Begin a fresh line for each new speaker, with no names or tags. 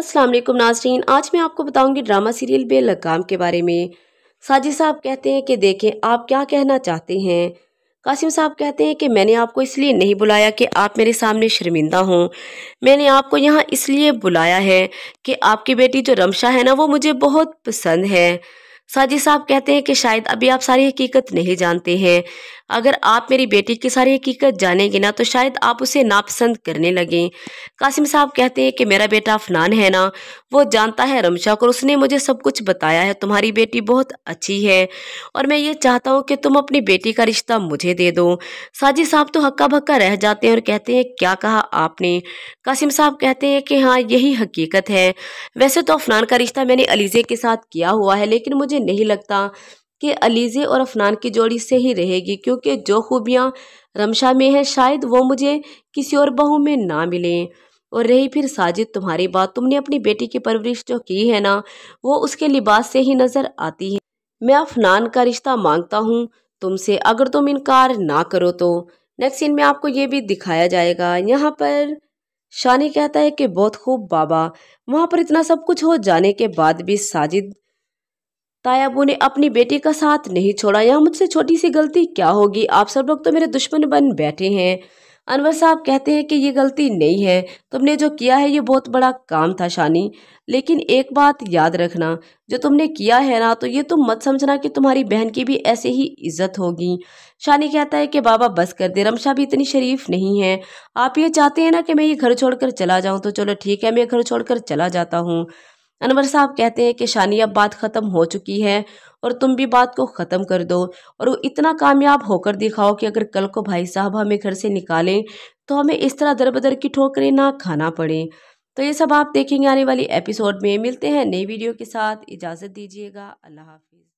अस्सलाम वालेकुम नाजरीन आज मैं आपको बताऊंगी ड्रामा सीरियल बेलगाम के बारे में साजिद साहब कहते हैं कि देखें आप क्या कहना चाहते हैं कासिम साहब कहते हैं कि मैंने आपको इसलिए नहीं बुलाया कि आप मेरे सामने शर्मिंदा हों मैंने आपको यहाँ इसलिए बुलाया है कि आपकी बेटी जो रमशा है ना वो मुझे बहुत पसंद है साजी साहब कहते हैं कि शायद अभी आप सारी हकीकत नहीं जानते हैं अगर आप मेरी बेटी की सारी हकीकत जानेंगे ना तो शायद आप उसे नापसंद करने लगें कासिम साहब कहते हैं कि मेरा बेटा अफनान है ना वो जानता है रमशा को उसने मुझे सब कुछ बताया है तुम्हारी बेटी बहुत अच्छी है और मैं ये चाहता हूँ कि तुम अपनी बेटी का रिश्ता मुझे दे दो साजी साहब तो हक्का भक्का रह जाते हैं और कहते हैं क्या कहा आपने कासिम साहब कहते हैं कि हाँ यही हकीकत है वैसे तो अफनान का रिश्ता मैंने अलीज़े के साथ किया हुआ है लेकिन मुझे नहीं लगता कि अलीज़े और अफनान की जोड़ी से ही रहेगी क्योंकि जो खूबियाँ रमशा में हैं शायद वो मुझे किसी और बहू में ना मिलें और रही फिर साजिद तुम्हारी बात तुमने अपनी बेटी की परवरिश जो की है ना वो उसके लिबास से ही नज़र आती है मैं अफनान का रिश्ता मांगता हूँ तुमसे अगर तुम इनकार ना करो तो नेक्स्ट सीन में आपको ये भी दिखाया जाएगा यहाँ पर शानी कहता है कि बहुत खूब बाबा वहाँ पर इतना सब कुछ हो जाने के बाद भी साजिद तायाबू ने अपनी बेटी का साथ नहीं छोड़ा यहाँ मुझसे छोटी सी गलती क्या होगी आप सब लोग तो मेरे दुश्मन बन बैठे हैं अनवर साहब कहते हैं कि ये गलती नहीं है तुमने जो किया है ये बहुत बड़ा काम था शानी लेकिन एक बात याद रखना जो तुमने किया है ना तो ये तुम मत समझना कि तुम्हारी बहन की भी ऐसे ही इज्जत होगी शानी कहता है कि बाबा बस कर दे रमशा भी इतनी शरीफ नहीं है आप ये चाहते हैं ना कि मैं ये घर छोड़कर चला जाऊँ तो चलो ठीक है मैं घर छोड़कर चला जाता हूँ अनवर साहब कहते हैं कि शानी अब बात ख़त्म हो चुकी है और तुम भी बात को ख़त्म कर दो और वो इतना कामयाब होकर दिखाओ कि अगर कल को भाई साहब हमें घर से निकालें तो हमें इस तरह दर बदर की ठोकरें ना खाना पड़े तो ये सब आप देखेंगे आने वाली एपिसोड में मिलते हैं नई वीडियो के साथ इजाज़त दीजिएगा अल्लाह हाफिज़